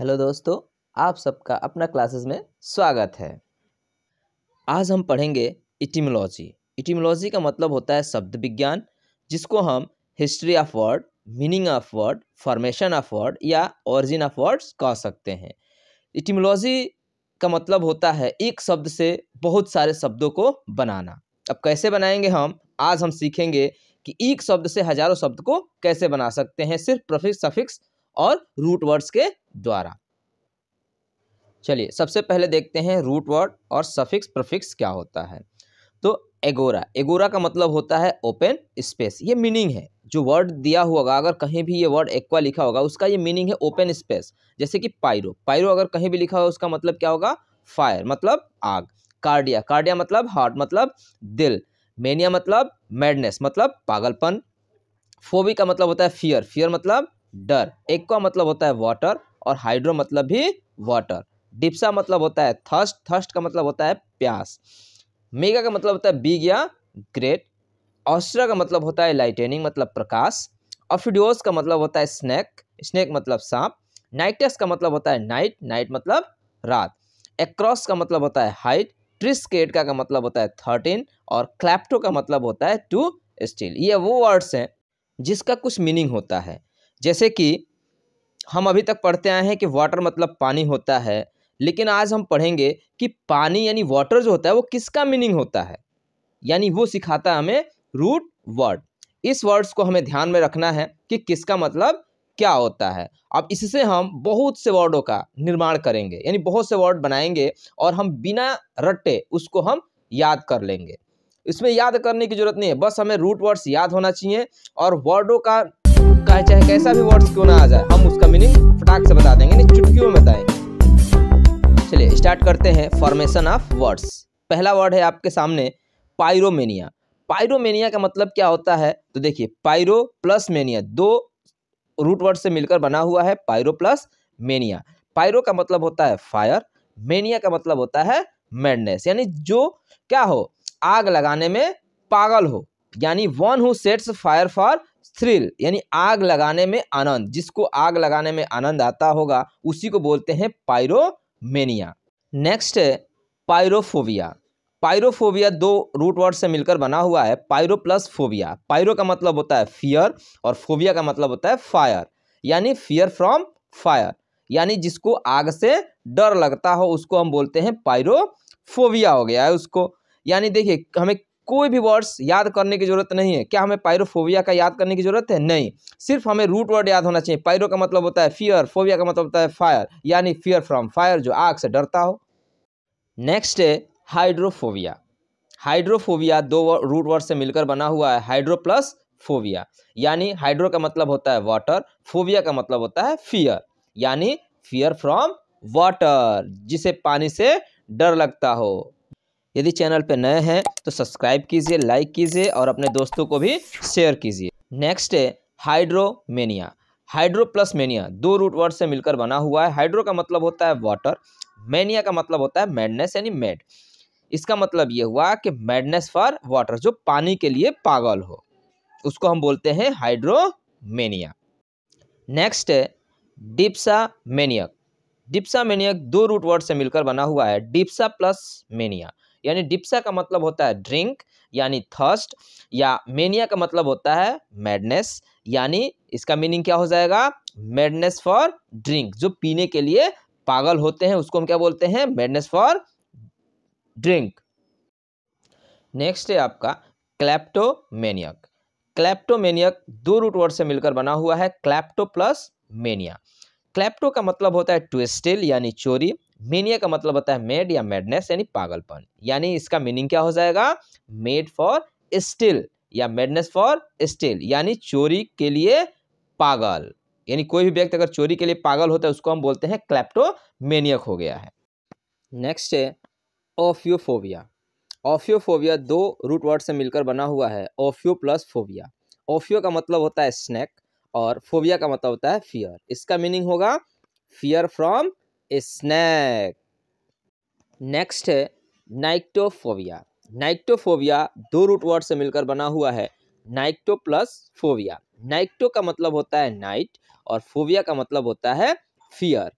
hello दोस्तों आप सबका अपना क्लासेस में स्वागत है आज हम पढ़ेंगे इटिमोलॉजी इटिमोलॉजी का मतलब होता है शब्द विज्ञान जिसको हम history of word meaning of word formation of word या ओरिजिन ऑफ वर्ड्स कह सकते हैं इटिमोलॉजी का मतलब होता है एक शब्द से बहुत सारे शब्दों को बनाना अब कैसे बनाएंगे हम आज हम सीखेंगे कि एक शब्द से हजारों शब्द को कैसे बना सकते हैं सिर्फ प्रफिक्स सफिक्स और रूट वर्ड्स के द्वारा चलिए सबसे पहले देखते हैं रूट वर्ड और सफिक्स प्रफिक्स क्या होता है तो एगोरा एगोरा का मतलब होता है ओपन स्पेस ये मीनिंग है जो वर्ड दिया हुआ होगा अगर कहीं भी ये वर्ड एक्वा लिखा होगा उसका ये मीनिंग है ओपन स्पेस जैसे कि पायरो पायरो अगर कहीं भी लिखा होगा उसका मतलब क्या होगा फायर मतलब आग कार्डिया कार्डिया मतलब हार्ट मतलब दिल मेनिया मतलब मैडनेस मतलब पागलपन फोबी का मतलब होता है फियर फियर मतलब डर एक्वा मतलब होता है वाटर और हाइड्रो मतलब भी वाटर डिप्सा मतलब होता है थर्स्ट थर्स्ट का मतलब होता है प्यास मेगा का मतलब होता है बिग या ग्रेट ऑस्ट्रा का मतलब होता है लाइटेनिंग मतलब प्रकाश ऑफिडियोस का मतलब होता है स्नैक स्नैक मतलब सांप नाइटस का मतलब होता है नाइट नाइट मतलब रात एक्रॉस का मतलब होता है हाइट ट्रिस्केट का मतलब होता है थर्टीन और क्लैप्टो का मतलब होता है टू स्टील ये वो वर्ड्स हैं जिसका कुछ मीनिंग होता है जैसे कि हम अभी तक पढ़ते आए हैं कि वाटर मतलब पानी होता है लेकिन आज हम पढ़ेंगे कि पानी यानी वाटर जो होता है वो किसका मीनिंग होता है यानी वो सिखाता है हमें रूट वर्ड इस वर्ड्स को हमें ध्यान में रखना है कि किसका मतलब क्या होता है अब इससे हम बहुत से वर्डों का निर्माण करेंगे यानी बहुत से वर्ड बनाएंगे और हम बिना रट्टे उसको हम याद कर लेंगे इसमें याद करने की जरूरत नहीं है बस हमें रूट वर्ड्स याद होना चाहिए और वर्डों का का चाहे कैसा भी वर्ड्स क्यों ना आ जाए हम उसका मीनिंग फटाक से बता देंगे चुटकियों में बताएंगे चलिए स्टार्ट करते हैं फॉर्मेशन ऑफ वर्ड्स पहला वर्ड है आपके सामने पायरोमेनिया पायरोमेनिया का मतलब क्या होता है तो देखिए पायरो प्लस मेनिया दो रूट वर्ड से मिलकर बना हुआ है पायरो प्लस मेनिया पायरो का मतलब होता है फायर मेनिया का मतलब होता है मैडनेस यानी जो क्या हो आग लगाने में पागल हो यानी one who sets fire for thrill यानी आग लगाने में आनंद जिसको आग लगाने में आनंद आता होगा उसी को बोलते हैं पायरोमेनिया नेक्स्ट है पायरोफोबिया पायरोफोबिया दो रूट वर्ड से मिलकर बना हुआ है पायरो प्लस फोबिया पायरो का मतलब होता है फियर और फोबिया का मतलब होता है फायर यानी फियर फ्रॉम फायर यानी जिसको आग से डर लगता हो उसको हम बोलते हैं पायरोफोबिया हो गया है उसको यानी देखिए हमें कोई भी वर्ड्स याद करने की जरूरत नहीं है क्या हमें पायरोफोबिया का याद करने की जरूरत है नहीं सिर्फ हमें रूट वर्ड याद होना चाहिए पायरो का मतलब होता है फियर फोबिया का मतलब होता है फायर यानी फियर फ्रॉम फायर जो आग से डरता हो नेक्स्ट है हाइड्रोफोबिया हाइड्रोफोबिया दो रूट वर्ड से मिलकर बना हुआ है हाइड्रो प्लस फोबिया यानी हाइड्रो का मतलब होता है वाटर फोबिया का मतलब होता है फियर यानी फियर फ्रॉम वाटर जिसे पानी से डर लगता हो यदि चैनल पर नए हैं तो सब्सक्राइब कीजिए लाइक कीजिए और अपने दोस्तों को भी शेयर कीजिए नेक्स्ट है हाइड्रोमेनिया हाइड्रो प्लस मेनिया दो रूट वर्ड से मिलकर बना हुआ है हाइड्रो का मतलब होता है वाटर मेनिया का मतलब होता है मैडनेस यानी मैड इसका मतलब ये हुआ कि मैडनेस फॉर वाटर जो पानी के लिए पागल हो उसको हम बोलते हैं हाइड्रोमेनिया नेक्स्ट है डिप्सा मेनियक डिप्सा मेनियक दो रूट वर्ड से मिलकर बना हुआ है डिप्सा प्लस मेनिया यानी डिप्सा का मतलब होता है ड्रिंक यानी थर्स्ट या मेनिया का मतलब होता है मैडनेस यानी इसका मीनिंग क्या हो जाएगा मैडनेस फॉर ड्रिंक जो पीने के लिए पागल होते हैं उसको हम क्या बोलते हैं मैडनेस फॉर ड्रिंक नेक्स्ट है आपका क्लैप्टोमेनियक क्लैप्टोमेनियक दो रूट वर्ड से मिलकर बना हुआ है क्लैप्टो प्लस मेनिया क्लैप्टो का मतलब होता है ट्विस्टिल यानी चोरी मेनिया का मतलब होता है मेड या मेडनेस यानी पागलपन यानी इसका मीनिंग क्या हो जाएगा मेड फॉर स्टिल या मेडनेस फॉर स्टिल यानी चोरी के लिए पागल यानी कोई भी व्यक्ति अगर चोरी के लिए पागल होता है उसको हम बोलते हैं क्लेप्टोमेनियक हो गया है नेक्स्ट है ऑफियोफोबिया ऑफियोफोबिया दो रूट वर्ड से मिलकर बना हुआ है ऑफियो प्लस फोबिया ऑफियो का मतलब होता है स्नैक और फोबिया का मतलब होता है फियर इसका मीनिंग होगा फियर फ्रॉम स्नैक नेक्स्ट है नाइक्टोफोविया नाइक्टोफोविया दो रूट वर्ड से मिलकर बना हुआ है नाइक्टो प्लस फोविया नाइक्टो का मतलब होता है नाइट और फोविया का मतलब होता है फियर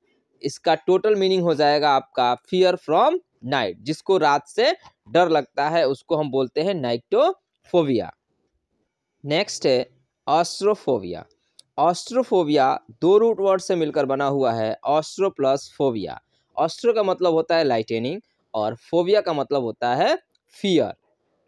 इसका टोटल मीनिंग हो जाएगा आपका फियर फ्रॉम नाइट जिसको रात से डर लगता है उसको हम बोलते हैं नाइक्टोफोविया नेक्स्ट है ऑस्ट्रोफोविया ऑस्ट्रोफोबिया दो रूट वर्ड से मिलकर बना हुआ है ऑस्ट्रो प्लस फोबिया ऑस्ट्रो का मतलब होता है लाइटेनिंग और फोबिया का मतलब होता है फियर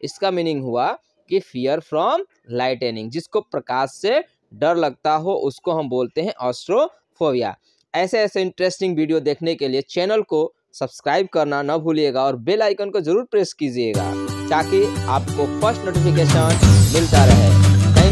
इसका मीनिंग हुआ कि फियर फ्रॉम लाइटेनिंग जिसको प्रकाश से डर लगता हो उसको हम बोलते हैं ऑस्ट्रोफोबिया ऐसे ऐसे इंटरेस्टिंग वीडियो देखने के लिए चैनल को सब्सक्राइब करना न भूलिएगा और बेल आइकन को जरूर प्रेस कीजिएगा ताकि आपको फर्स्ट नोटिफिकेशन मिलता रहे